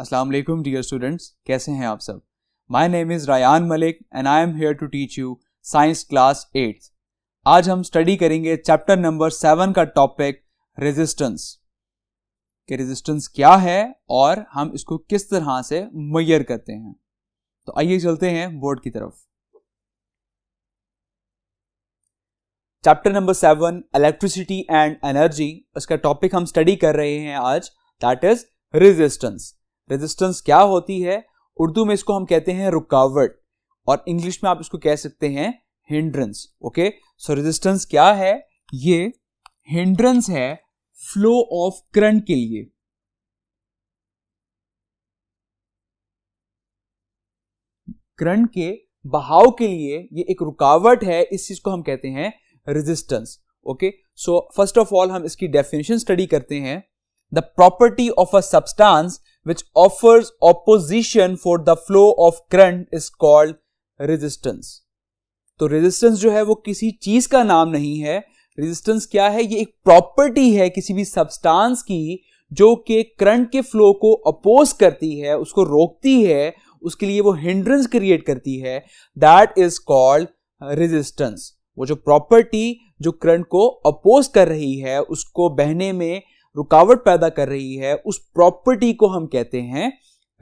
अस्सलाम वालेकुम dear students कैसे हैं आप सब my name is Rayan Malik and I am here to teach you science class eighth आज हम स्टडी करेंगे चैप्टर नंबर सेवन का टॉपिक रेजिस्टेंस कि रेजिस्टेंस क्या है और हम इसको किस तरह से मैयर करते हैं तो आइए चलते हैं बोर्ड की तरफ chapter number seven electricity and energy उसका टॉपिक हम स्टडी कर रहे हैं आज दैट इज रेजिस्टेंस रेजिस्टेंस क्या होती है उर्दू में इसको हम कहते हैं रुकावट और इंग्लिश में आप इसको कह सकते हैं हिंड्रेंस ओके सो रेजिस्टेंस क्या है ये हिंड्रेंस है फ्लो ऑफ करंट के लिए करंट के बहाव के लिए ये एक रुकावट है इस चीज को हम कहते हैं resistance okay so first of all हम इसकी डेफिनेशन स्टडी करते हैं the property of a substance which offers opposition for the flow of current is called resistance. तो resistance जो है वो किसी चीज का नाम नहीं है रेजिस्टेंस क्या है ये एक प्रॉपर्टी है किसी भी सब्सटेंस की जो कि करंट के फ्लो को अपोज करती है उसको रोकती है उसके लिए वो हिंड्रेंस क्रिएट करती है दैट इज कॉल्ड रेजिस्टेंस वो जो प्रॉपर्टी जो करंट को अपोज कर रही है उसको बहने में रुकावट पैदा कर रही है उस प्रॉपर्टी को हम कहते हैं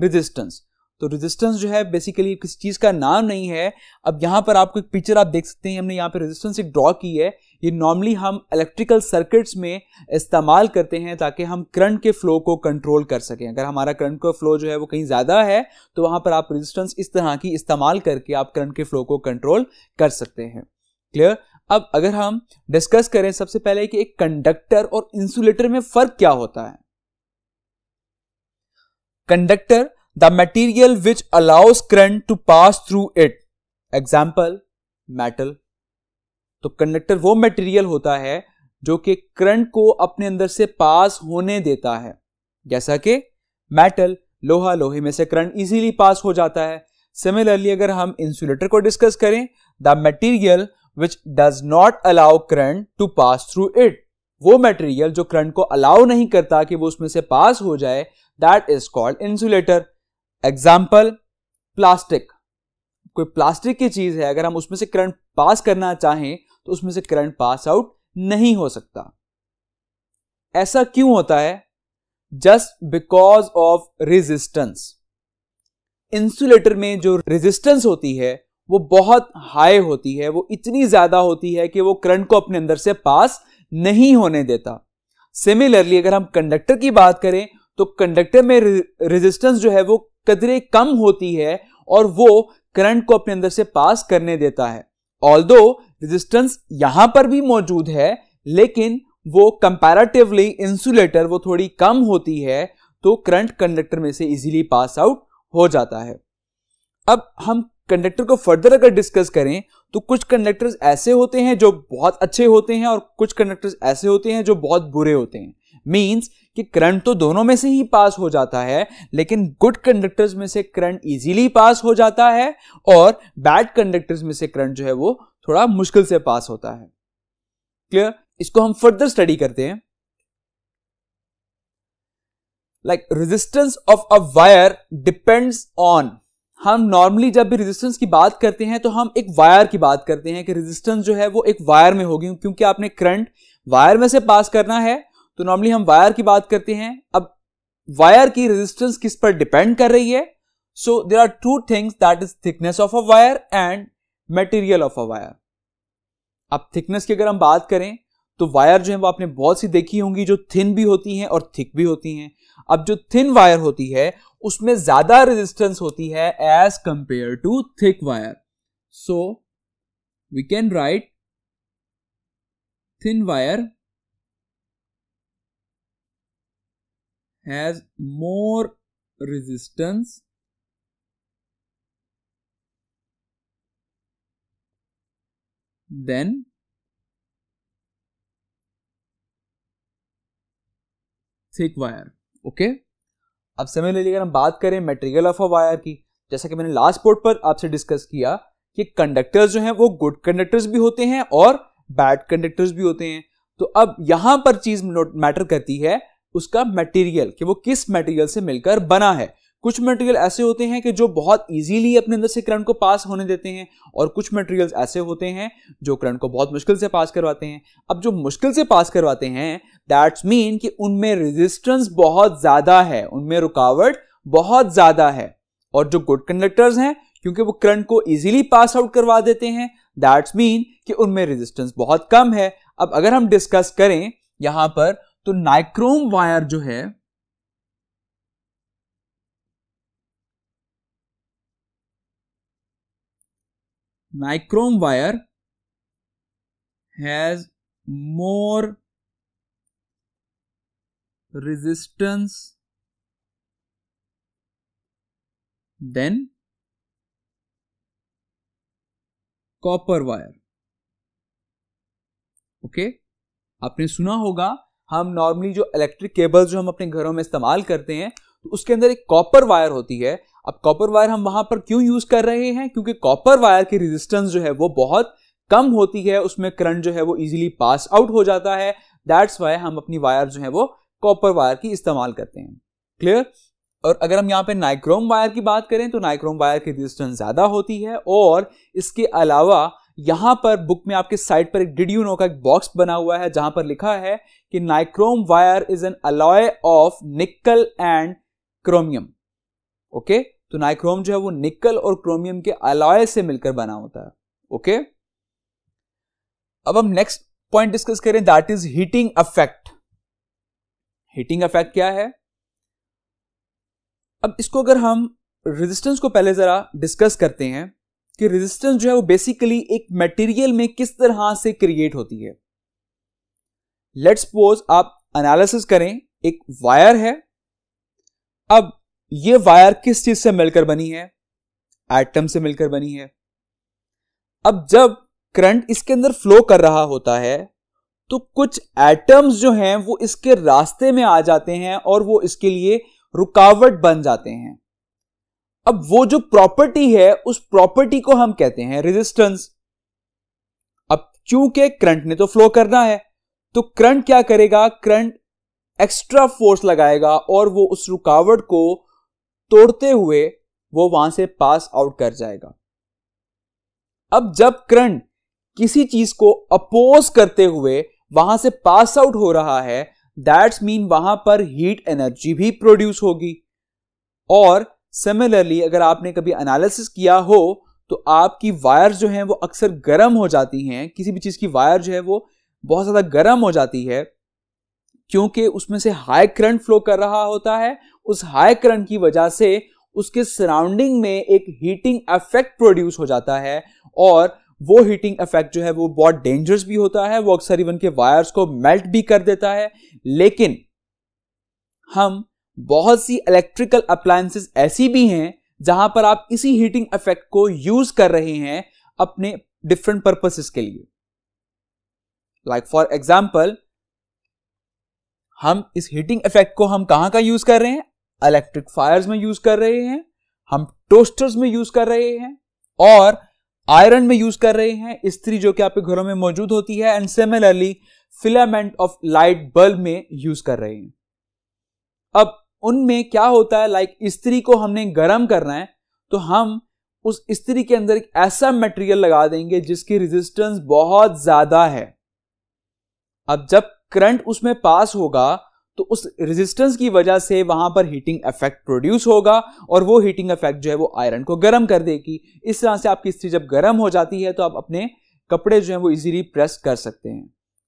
रेजिस्टेंस तो रेजिस्टेंस जो है बेसिकली किसी चीज का नाम नहीं है अब यहां पर आपको एक पिक्चर आप देख सकते हैं हमने यहाँ पर रेजिस्टेंस एक ड्रॉ की है ये नॉर्मली हम इलेक्ट्रिकल सर्किट्स में इस्तेमाल करते हैं ताकि हम करंट के फ्लो को कंट्रोल कर सकें अगर हमारा करंट का फ्लो जो है वो कहीं ज़्यादा है तो वहां पर आप रेजिस्टेंस इस तरह की इस्तेमाल करके आप करंट के फ्लो को कंट्रोल कर सकते हैं क्लियर अब अगर हम डिस्कस करें सबसे पहले कि एक कंडक्टर और इंसुलेटर में फर्क क्या होता है conductor the material which allows current to pass through it example metal तो कंडक्टर वो मटेरियल होता है जो कि करंट को अपने अंदर से पास होने देता है जैसा कि मेटल लोहा लोहे में से करंट इजीली पास हो जाता है सिमिलरली अगर हम इंसुलेटर को डिस्कस करें the material which does not allow current to pass through it वो मटेरियल जो करंट को अलाउ नहीं करता कि वो उसमें से पास हो जाए that is called insulator example plastic कोई प्लास्टिक की चीज है अगर हम उसमें से करंट पास करना चाहें तो उसमें से करंट पास आउट नहीं हो सकता ऐसा क्यों होता है just because of resistance insulator में जो रेजिस्टेंस होती है वो बहुत हाई होती है वो इतनी ज़्यादा होती है कि वो करंट को अपने अंदर से पास नहीं होने देता सिमिलरली अगर हम कंडक्टर की बात करें तो कंडक्टर में रेजिस्टेंस जो है वो कदरे कम होती है और वो करंट को अपने अंदर से पास करने देता है ऑल दो रेजिस्टेंस यहां पर भी मौजूद है लेकिन वो कंपैरेटिवली इंसुलेटर वो थोड़ी कम होती है तो करंट कंडक्टर में से इजीली पास आउट हो जाता है अब हम कंडक्टर को फर्दर अगर डिस्कस करें तो कुछ कंडक्टर्स ऐसे होते हैं जो बहुत अच्छे होते हैं और कुछ कंडक्टर्स ऐसे होते हैं जो बहुत बुरे होते हैं मीन्स कि करंट तो दोनों में से ही पास हो जाता है लेकिन गुड कंडक्टर्स में से करंट इजीली पास हो जाता है और बैड कंडक्टर्स में से करंट जो है वो थोड़ा मुश्किल से पास होता है क्लियर इसको हम फर्दर स्टडी करते हैं like resistance of a wire depends on हम नॉर्मली जब भी रेजिस्टेंस की बात करते हैं तो हम एक वायर की बात करते हैं कि रेजिस्टेंस जो है वो एक वायर में होगी क्योंकि आपने करंट वायर में से पास करना है तो नॉर्मली हम वायर की बात करते हैं अब वायर की रेजिस्टेंस किस पर डिपेंड कर रही है so there are two things that is thickness of a wire and material of a wire अब थिकनेस की अगर हम बात करें तो वायर जो है वो आपने बहुत सी देखी होंगी जो थिन भी होती हैं और थिक भी होती हैं अब जो थिन वायर होती है उसमें ज्यादा रेजिस्टेंस होती है as compare to thick wire so we can write thin wire has more resistance than thick wire okay अब समय ले लेकर हम बात करें मेटेरियल ऑफ अ वायर की जैसा कि मैंने लास्ट पोर्ट पर आपसे डिस्कस किया कि कंडक्टर्स जो हैं वो गुड कंडक्टर्स भी होते हैं और बैड कंडक्टर्स भी होते हैं तो अब यहां पर चीज मैटर करती है उसका मटेरियल कि वो किस मटेरियल से मिलकर बना है कुछ मटेरियल ऐसे होते हैं कि जो बहुत इजीली अपने अंदर से करंट को पास होने देते हैं और कुछ मटेरियल्स ऐसे होते हैं जो करंट को बहुत मुश्किल से पास करवाते हैं अब जो मुश्किल से पास करवाते हैं दैट्स मीन कि उनमें रेजिस्टेंस बहुत ज्यादा है उनमें रुकावट बहुत ज्यादा है और जो गुड कंडक्टर्स हैं क्योंकि वो करंट को इजीली पास आउट करवा देते हैं दैट्स मीन कि उनमें रेजिस्टेंस बहुत कम है अब अगर हम डिस्कस करें यहां पर तो नाइक्रोम वायर जो है nichrome wire has more resistance then copper wire okay आपने सुना होगा हम नॉर्मली जो इलेक्ट्रिक केबल्स जो हम अपने घरों में इस्तेमाल करते हैं तो उसके अंदर एक कॉपर वायर होती है अब कॉपर वायर हम वहां पर क्यों यूज कर रहे हैं क्योंकि कॉपर वायर की रेजिस्टेंस जो है वो बहुत कम होती है उसमें करंट जो है वो इजीली पास आउट हो जाता है दैट्स वाई हम अपनी वायर जो है वो कॉपर वायर की इस्तेमाल करते हैं क्लियर और अगर हम यहाँ पे नाइक्रोम वायर की बात करें तो नाइक्रोम वायर की रेजिस्टेंस ज़्यादा होती है और इसके अलावा यहां पर बुक में आपके साइड पर एक डिड्यूनो का एक बॉक्स बना हुआ है जहां पर लिखा है कि nichrome wire is an alloy of nickel and chromium okay तो नाइक्रोम जो है वो निकल और क्रोमियम के अलॉय से मिलकर बना होता है ओके अब हम नेक्स्ट पॉइंट डिस्कस करें that is heating affect heating effect क्या है अब इसको अगर हम रेजिस्टेंस को पहले जरा डिस्कस करते हैं कि रेजिस्टेंस जो है वो बेसिकली एक मटेरियल में किस तरह से क्रिएट होती है लेट्स सपोज आप एनालिसिस करें एक वायर है अब ये वायर किस चीज से मिलकर बनी है एटम से मिलकर बनी है अब जब करंट इसके अंदर फ्लो कर रहा होता है तो कुछ एटम्स जो हैं वो इसके रास्ते में आ जाते हैं और वो इसके लिए रुकावट बन जाते हैं अब वो जो प्रॉपर्टी है उस प्रॉपर्टी को हम कहते हैं रेजिस्टेंस अब चूंकि करंट ने तो फ्लो करना है तो करंट क्या करेगा करंट एक्स्ट्रा फोर्स लगाएगा और वो उस रुकावट को तोड़ते हुए वो वहां से पास आउट कर जाएगा अब जब करंट किसी चीज को अपोज करते हुए वहां से पास आउट हो रहा है दैट्स मीन वहां पर हीट एनर्जी भी प्रोड्यूस होगी और सिमिलरली अगर आपने कभी एनालिसिस किया हो तो आपकी वायर जो है वो अक्सर गर्म हो जाती हैं किसी भी चीज़ की वायर जो है वो बहुत ज़्यादा गर्म हो जाती है क्योंकि उसमें से हाई करंट फ्लो कर रहा होता है उस हाई करंट की वजह से उसके सराउंडिंग में एक हीटिंग इफेक्ट प्रोड्यूस हो जाता है और वो हीटिंग इफेक्ट जो है वो बहुत डेंजरस भी होता है वो अक्सर इवन के वायर्स को मेल्ट भी कर देता है लेकिन हम बहुत सी इलेक्ट्रिकल अप्लायंसेस ऐसी भी हैं जहां पर आप इसी हीटिंग इफेक्ट को यूज कर रहे हैं अपने डिफरेंट पर्पसेस के लिए लाइक फॉर एग्जाम्पल हम इस हीटिंग इफेक्ट को हम कहां का यूज कर रहे हैं इलेक्ट्रिक फायर्स में यूज कर रहे हैं हम टोस्टर्स में यूज कर रहे हैं और आयरन में यूज कर रहे हैं स्त्री जो कि आपके घरों में मौजूद होती है and similarly filament of light bulb में यूज कर रहे हैं अब उनमें क्या होता है लाइक like, स्त्री को हमने गर्म करना है तो हम उस स्त्री के अंदर एक ऐसा मटेरियल लगा देंगे जिसकी रेजिस्टेंस बहुत ज्यादा है अब जब करंट उसमें पास होगा तो उस रेजिस्टेंस की वजह से वहां पर हीटिंग इफेक्ट प्रोड्यूस होगा और वो हीटिंग इफेक्ट जो है वो आयरन को गर्म कर देगी इस तरह से आपकी स्त्री जब गर्म हो जाती है तो आप अपने कपड़े जो है वो इजीली प्रेस कर सकते हैं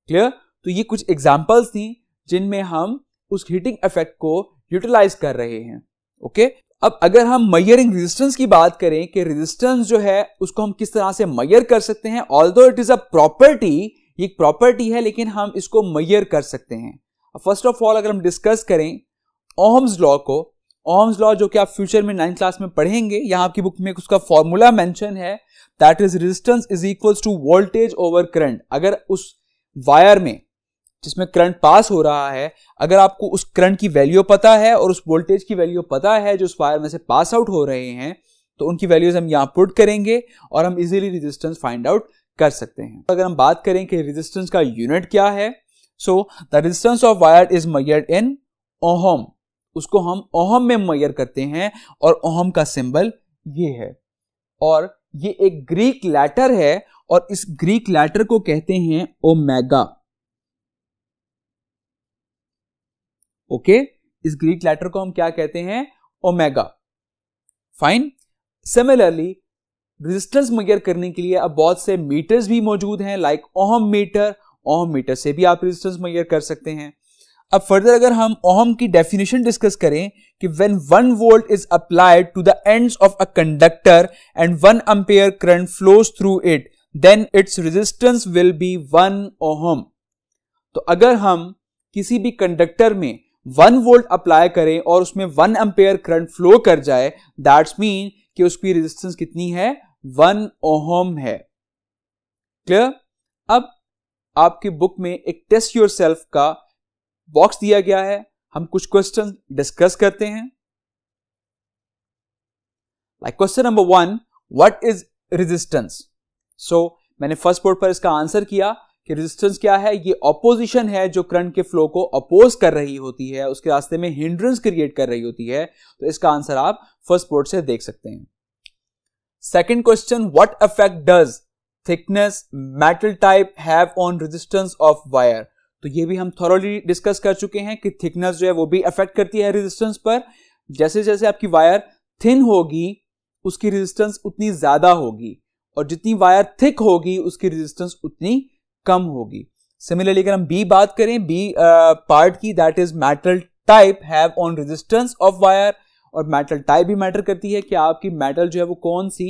क्लियर तो ये कुछ एग्जाम्पल्स थी जिनमें हम उस हीटिंग इफेक्ट को यूटिलाइज कर रहे हैं ओके अब अगर हम मयरिंग रेजिस्टेंस की बात करें कि रेजिस्टेंस जो है उसको हम किस तरह से मयर कर सकते हैं all it is a property ये प्रॉपर्टी है लेकिन हम इसको मैयर कर सकते हैं फर्स्ट ऑफ ऑल अगर हम डिस्कस करें ओम्स लॉ को ओम्स लॉ जो कि आप फ्यूचर में नाइन्थ क्लास में पढ़ेंगे यहाँ आपकी बुक में उसका फॉर्मूला मेंशन है that is resistance is equals to voltage over current अगर उस वायर में जिसमें करंट पास हो रहा है अगर आपको उस करंट की वैल्यू पता है और उस वोल्टेज की वैल्यू पता है जो उस वायर में से पास आउट हो रहे हैं तो उनकी वैल्यूज हम यहाँ पुट करेंगे और हम इजीली रेजिस्टेंस फाइंड आउट कर सकते हैं अगर हम बात करें कि रेजिस्टेंस का यूनिट क्या है so the resistance of wire is measure in ohm उसको हम ओहम में मैयर करते हैं और ओहम का सिंबल ये है और ये एक ग्रीक लैटर है और इस ग्रीक लैटर को कहते हैं ओमेगा ओके इस ग्रीक लेटर को हम क्या कहते हैं omega fine similarly resistance measure करने के लिए अब बहुत से मीटर्स भी मौजूद हैं like ohm meter ohm meter से भी आप रेजिस्टेंस मैयर कर सकते हैं अब फर्दर अगर हम ओम की डेफिनेशन डिस्कस करें कि when one volt is applied to the ends of a conductor and one ampere current flows through it then its resistance will be one ohm तो अगर हम किसी भी कंडक्टर में वन वोल्ट अप्लाई करें और उसमें वन एम्पेयर करंट फ्लो कर जाए दैट्स मीन कि उसकी रेजिस्टेंस कितनी है वन ओहम है क्लियर अब आपकी बुक में एक टेस्ट योर सेल्फ का बॉक्स दिया गया है हम कुछ क्वेश्चन डिस्कस करते हैं like question number one what is resistance so मैंने फर्स्ट बोर्ड पर इसका आंसर किया कि रेजिस्टेंस क्या है ये ऑपोजिशन है जो करंट के फ्लो को अपोज कर रही होती है उसके रास्ते में हिंड्रेंस क्रिएट कर रही होती है तो इसका आंसर आप फर्स्ट बोर्ड से देख सकते हैं second question what affect does thickness metal type have on resistance of wire तो ये भी हम थॉरली डिस्कस कर चुके हैं कि थिकनेस जो है वो भी अफेक्ट करती है रेजिस्टेंस पर जैसे जैसे आपकी वायर थिन होगी उसकी रेजिस्टेंस उतनी ज्यादा होगी और जितनी वायर थिक होगी उसकी रेजिस्टेंस उतनी कम होगी सिमिलरली अगर हम बी बात करें बी पार्ट की that is metal type have on resistance of wire और मेटल टाइप भी मैटर करती है कि आपकी मेटल जो है वो कौन सी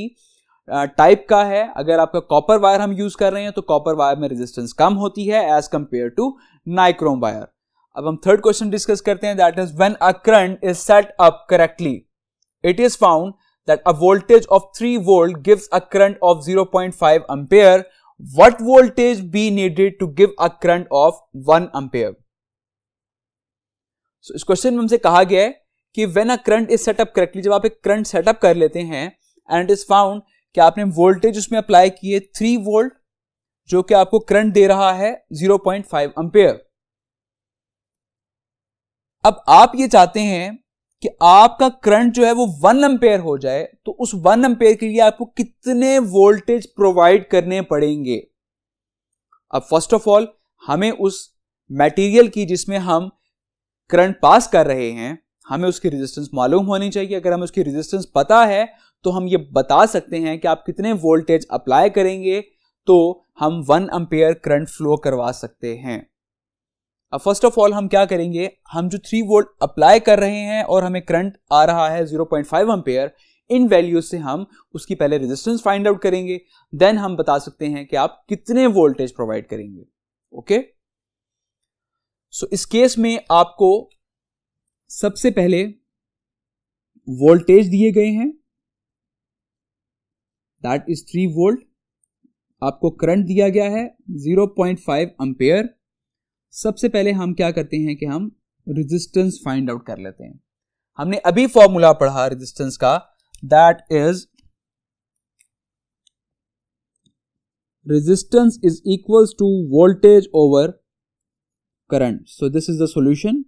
टाइप का है अगर आपका कॉपर वायर हम यूज कर रहे हैं तो कॉपर वायर में रेजिस्टेंस कम होती है as compare to nichrome wire अब हम थर्ड क्वेश्चन डिस्कस करते हैं that is when a current is set up correctly it is found that a voltage of three volt gives a current of 0.5 ampere what voltage be needed to give a current of one ampere so इस question में हमसे कहा गया है कि when a current is set up correctly जब आप एक करंट सेटअप कर लेते हैं एंड इट इज फाउंड कि आपने वोल्टेज उसमें अप्लाई किए थ्री वोल्ट जो कि आपको करंट दे रहा है 0.5 पॉइंट अंपेयर अब आप ये चाहते हैं कि आपका करंट जो है वो वन अंपेयर हो जाए तो उस वन अंपेयर के लिए आपको कितने वोल्टेज प्रोवाइड करने पड़ेंगे अब फर्स्ट ऑफ ऑल हमें उस मटेरियल की जिसमें हम करंट पास कर रहे हैं हमें उसकी रेजिस्टेंस मालूम होनी चाहिए अगर हमें उसकी रेजिस्टेंस पता है तो हम ये बता सकते हैं कि आप कितने वोल्टेज अप्लाई करेंगे तो हम वन अम्पेयर करंट फ्लो करवा सकते हैं अब फर्स्ट ऑफ ऑल हम क्या करेंगे हम जो थ्री वोल्ट अप्लाई कर रहे हैं और हमें करंट आ रहा है जीरो पॉइंट फाइव अम्पेयर इन वैल्यूज से हम उसकी पहले रेजिस्टेंस फाइंड आउट करेंगे देन हम बता सकते हैं कि आप कितने वोल्टेज प्रोवाइड करेंगे ओके सो इस केस में आपको सबसे पहले वोल्टेज दिए गए हैं दैट इज थ्री वोल्ट आपको करंट दिया गया है 0.5 अंपेयर सबसे पहले हम क्या करते हैं कि हम रेजिस्टेंस फाइंड आउट कर लेते हैं हमने अभी फॉर्मूला पढ़ा रेजिस्टेंस का that is resistance is equal to voltage over current so this is the solution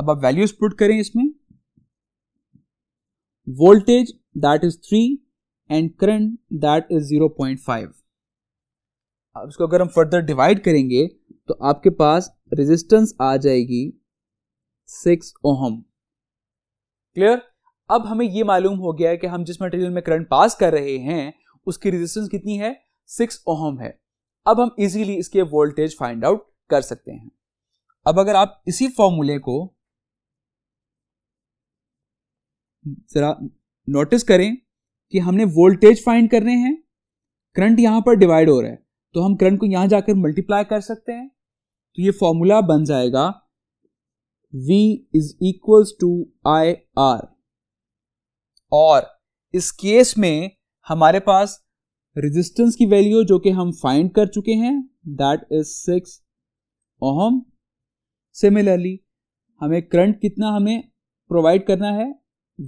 अब आप वैल्यूज पुट करें इसमें voltage that is 3 and current that is 0.5 अब इसको अगर हम फर्दर डिवाइड करेंगे तो आपके पास रेजिस्टेंस आ जाएगी 6 ओहम क्लियर अब हमें यह मालूम हो गया है कि हम जिस मटेरियल में करंट पास कर रहे हैं उसकी रेजिस्टेंस कितनी है 6 ओहम है अब हम इजीली इसके वोल्टेज फाइंड आउट कर सकते हैं अब अगर आप इसी फॉर्मूले को ज़रा नोटिस करें कि हमने वोल्टेज फाइंड करने हैं करंट यहां पर डिवाइड हो रहा है तो हम करंट को यहां जाकर मल्टीप्लाई कर सकते हैं तो ये फॉर्मूला बन जाएगा V is equals to I R और इस केस में हमारे पास रेजिस्टेंस की वैल्यू जो कि हम फाइंड कर चुके हैं that is six ohm similarly हमें करंट कितना हमें प्रोवाइड करना है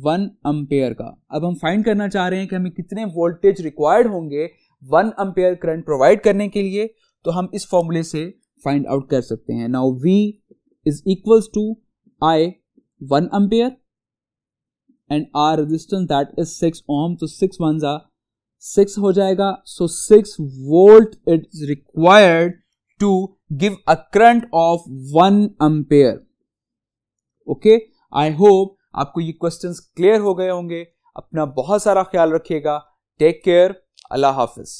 वन अम्पेयर का अब हम फाइंड करना चाह रहे हैं कि हमें कितने वोल्टेज रिक्वायर्ड होंगे वन अम्पेयर करंट प्रोवाइड करने के लिए तो हम इस फॉर्मूले से फाइंड आउट कर सकते हैं now V is equals to I one ampere and R resistance that is six ohm तो सिक्स वन जा सिक्स हो जाएगा so six volt it is required to give a current of one ampere okay I hope आपको ये questions clear हो गए होंगे अपना बहुत सारा ख्याल रखिएगा टेक केयर अल्लाह हाफिज़